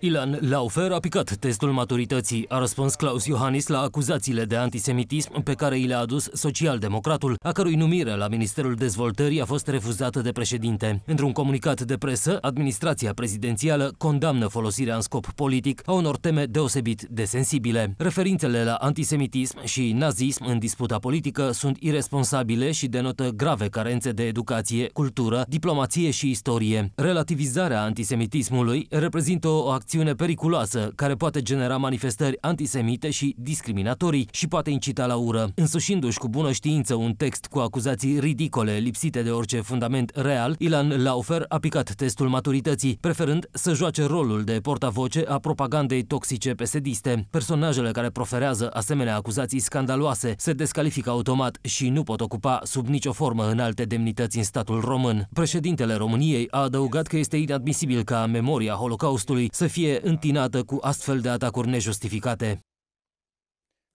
Ilan Laufer a picat testul maturității. A răspuns Claus Iohannis la acuzațiile de antisemitism pe care i le-a adus socialdemocratul, a cărui numire la Ministerul Dezvoltării a fost refuzată de președinte. Într-un comunicat de presă, administrația prezidențială condamnă folosirea în scop politic a unor teme deosebit de sensibile. Referințele la antisemitism și nazism în disputa politică sunt irresponsabile și denotă grave carențe de educație, cultură, diplomație și istorie. Relativizarea antisemitismului reprezintă o acțiune acțiune periculoasă care poate genera manifestări antisemite și discriminatorii și poate incita la ură. Însușindu-și cu bună știință un text cu acuzații ridicole lipsite de orice fundament real, Ilan Laufer a picat testul maturității, preferând să joace rolul de portavoce a propagandei toxice pesediste. Personajele care proferează asemenea acuzații scandaloase se descalifică automat și nu pot ocupa sub nicio formă în alte demnități în statul român. Președintele României a adăugat că este inadmisibil ca memoria Holocaustului să fie fie întinată cu astfel de atacuri nejustificate.